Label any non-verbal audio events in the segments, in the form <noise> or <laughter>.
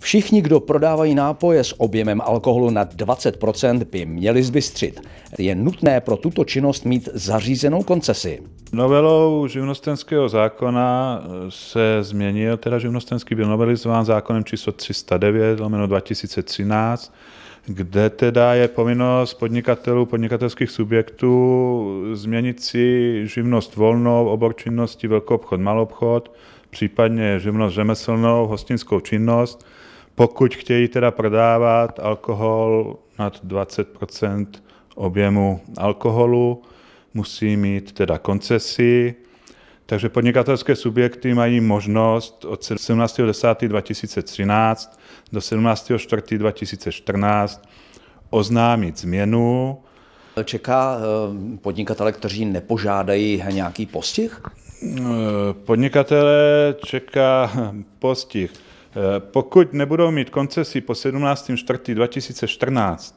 Všichni, kdo prodávají nápoje s objemem alkoholu nad 20 by měli zbystřit. Je nutné pro tuto činnost mít zařízenou koncesi. Novelou živnostenského zákona eh, se změnil, teda živnostenský byl novelizován zákonem číslo 309 2013 kde teda je povinnost podnikatelů, podnikatelských subjektů změnit si živnost volnou, obor činnosti, velkou obchod, malou obchod, případně živnost řemeslnou, hostinskou činnost, pokud chtějí teda prodávat alkohol nad 20 objemu alkoholu, musí mít teda koncesi, takže podnikatelské subjekty mají možnost od 17.10.2013 do 17.4.2014 oznámit změnu. Čeká eh, podnikatele, kteří nepožádají nějaký postih? Eh, podnikatele čeká <laughs> postih. Eh, pokud nebudou mít koncesi po 17.4.2014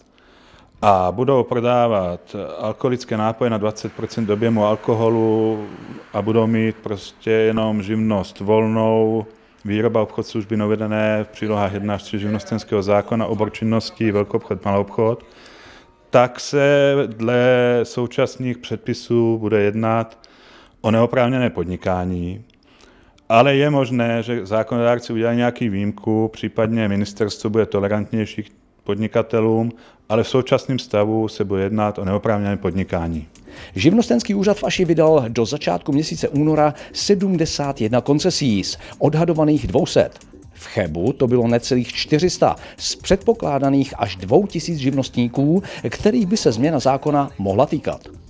a budou prodávat alkoholické nápoje na 20 objemu alkoholu a budou mít prostě jenom živnost volnou, výroba obchod služby novedené v přílohách 1 až 3 živnostenského zákona, obor činnosti, velký obchod, malý obchod, tak se dle současných předpisů bude jednat o neoprávněné podnikání, ale je možné, že zákonodárci udělají nějaký výjimku, případně ministerstvo bude tolerantnější podnikatelům, ale v současném stavu se bude jednat o neoprávněné podnikání. Živnostenský úřad v Aši vydal do začátku měsíce února 71 koncesí z odhadovaných 200. V Chebu to bylo necelých 400 z předpokládaných až 2000 živnostníků, kterých by se změna zákona mohla týkat.